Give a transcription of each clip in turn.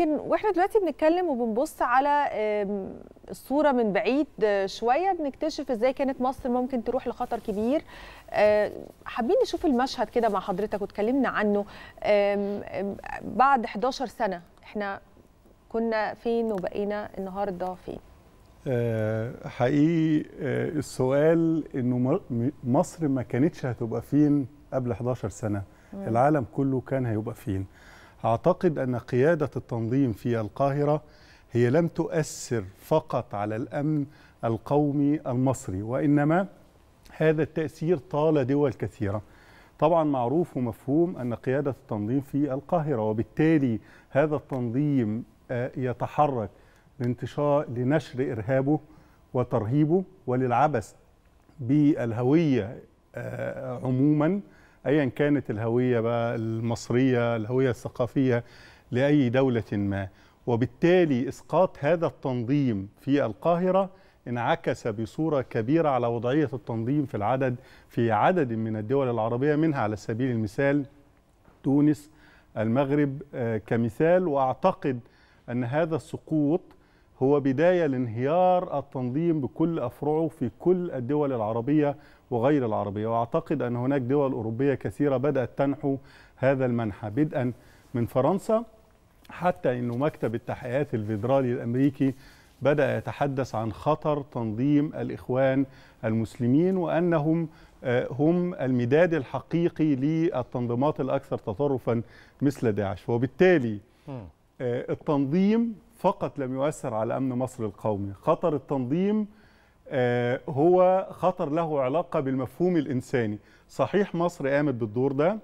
يمكن واحنا دلوقتي بنتكلم وبنبص على الصوره من بعيد آه، شويه بنكتشف ازاي كانت مصر ممكن تروح لخطر كبير آه، حابين نشوف المشهد كده مع حضرتك وتكلمنا عنه بعد 11 سنه احنا كنا فين وبقينا النهارده فين آه، حقيقي السؤال انه مصر ما كانتش هتبقى فين قبل 11 سنه العالم كله كان هيبقى فين أعتقد أن قيادة التنظيم في القاهرة هي لم تؤثر فقط على الأمن القومي المصري وإنما هذا التأثير طال دول كثيرة طبعا معروف ومفهوم أن قيادة التنظيم في القاهرة وبالتالي هذا التنظيم آه، يتحرك لانتشار لنشر إرهابه وترهيبه وللعبث بالهوية آه، عموما ايا كانت الهويه بقى المصريه الهويه الثقافيه لاي دوله ما وبالتالي اسقاط هذا التنظيم في القاهره انعكس بصوره كبيره على وضعيه التنظيم في العدد في عدد من الدول العربيه منها على سبيل المثال تونس المغرب آه، كمثال واعتقد ان هذا السقوط هو بداية لانهيار التنظيم بكل أفرعه في كل الدول العربية وغير العربية وأعتقد أن هناك دول أوروبية كثيرة بدأت تنحو هذا المنحى بدءا من فرنسا حتى أن مكتب التحقيقات الفيدرالي الأمريكي بدأ يتحدث عن خطر تنظيم الإخوان المسلمين وأنهم آه، هم المداد الحقيقي للتنظيمات الأكثر تطرفا مثل داعش وبالتالي آه، التنظيم فقط لم يؤثر على أمن مصر القومي خطر التنظيم آه، هو خطر له علاقة بالمفهوم الإنساني صحيح مصر قامت بالدور ده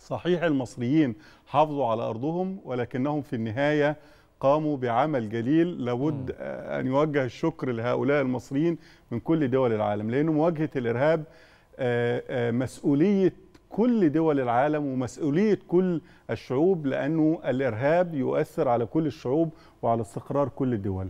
صحيح المصريين حافظوا على أرضهم ولكنهم في النهاية قاموا بعمل جليل لابد أن يوجه الشكر لهؤلاء المصريين من كل دول العالم لأن مواجهة الإرهاب آه، آه، مسؤولية كل دول العالم ومسؤولية كل الشعوب لأنه الإرهاب يؤثر على كل الشعوب وعلى استقرار كل الدول